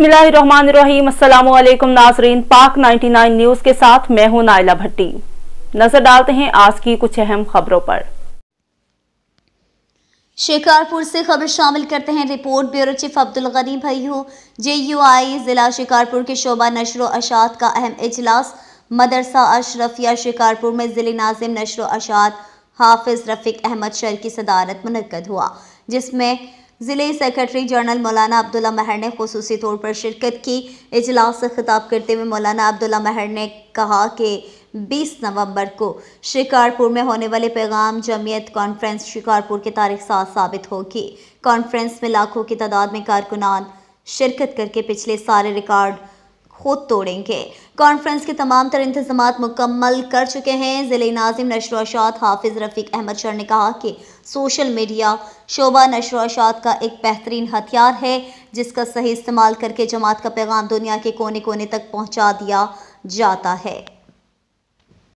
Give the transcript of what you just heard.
बिस्मिल्लाहिर्रहमानिर्रहीम अस्सलाम नाजरीन पाक 99 न्यूज के साथ मैं हूं नाइला भट्टी नजर डालते हैं आज की कुछ अहम खबरों पर शिकारपुर से खबर शामिल करते हैं report bureau chief Abdul Gani भाई हो जे यू आई जिला शिकारपुर के शोभा नशर अशात का अहम इजलास मदरसा अशरफिया शिकारपुर में जिले नाजिम नशर अशात हाफिज रफीक अहमद शर की सदारत मनकद हुआ जिसमें ज़िले सेक्रेटरी जनरल मौलाना अब्दुल्ला महर ने खसूसी तौर पर शिरकत की इजलास से खिताब करते हुए मौलाना अब्दुल्ला महर ने कहा कि 20 नवंबर को शिकारपुर में होने वाले पैगाम जमीयत कॉन्फ्रेंस शिकारपुर के तारीख साथ साबित होगी कॉन्फ्रेंस में लाखों की तादाद में कारकुनान शिरकत करके पिछले सारे रिकॉर्ड खुद तोड़ेंगे कॉन्फ्रेंस के तमाम तर इंतजाम मुकम्मल कर चुके हैं ज़िले नाजिम नशरशात हाफिज़ रफ़ीक अहमद शर ने कहा कि सोशल मीडिया शोबा नशरशात का एक बेहतरीन हथियार है जिसका सही इस्तेमाल करके जमात का पैगाम दुनिया के कोने कोने तक पहुँचा दिया जाता है